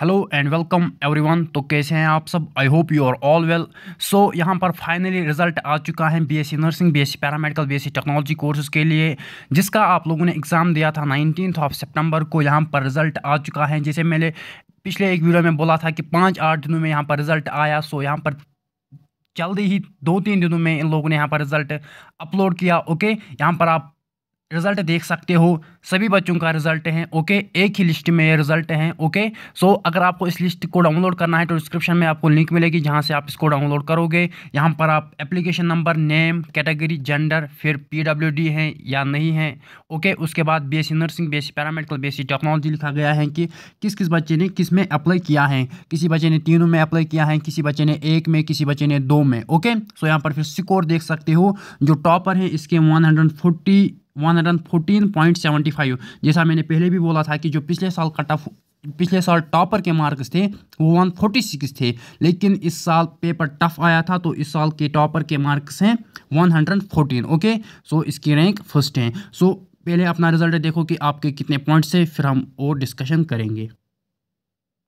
hello and welcome everyone तो कैसे हैं आप सब I hope you are all well so यहाँ पर फाइनली रिजल्ट आ चुका है BSc nursing BSc paramedical BSc technology courses के लिए जिसका आप लोगों ने एग्ज़ाम दिया था नाइनटीन ऑफ सितंबर को यहाँ पर रिजल्ट आ चुका है जैसे मैंने पिछले एक वीडियो में बोला था कि पाँच आठ दिनों में यहाँ पर रिजल्ट आया सो यहाँ पर जल्दी ही दो तीन दिनों में इन लोगों ने यहाँ पर रिजल्ट अपलोड किया ओके यहाँ पर आप रिजल्ट देख सकते हो सभी बच्चों का रिजल्ट है ओके एक ही लिस्ट में ये रिजल्ट है ओके सो अगर आपको इस लिस्ट को डाउनलोड करना है तो डिस्क्रिप्शन में आपको लिंक मिलेगी जहां से आप इसको डाउनलोड करोगे यहाँ पर आप application number name category gender फिर पीडब्ल्यूडी हैं या नहीं है ओके उसके बाद C nursing C paramedical BSc technology लिखा गया है कि किस किस बच्चे ने किस में अप्लाई किया है किसी बच्चे ने तीनों में अप्लाई किया है किसी बच्चे ने एक में किसी बच्चे ने दो में ओके सो यहाँ पर फिर स्कोर देख सकते हो जो टॉपर हैं इसके one one hundred fourteen point seventy five जैसा मैंने पहले भी बोला था कि जो पिछले साल का टफ पिछले साल टॉपर के मार्क्स थे वो वन फोर्टी सिक्स थे लेकिन इस साल पेपर टफ आया था तो इस साल के टॉपर के मार्क्स हैं one hundred fourteen okay so इसकी रैंक फर्स्ट हैं सो so, पहले अपना रिजल्ट देखो कि आपके कितने पॉइंट्स हैं फिर हम और डिस्कशन करेंगे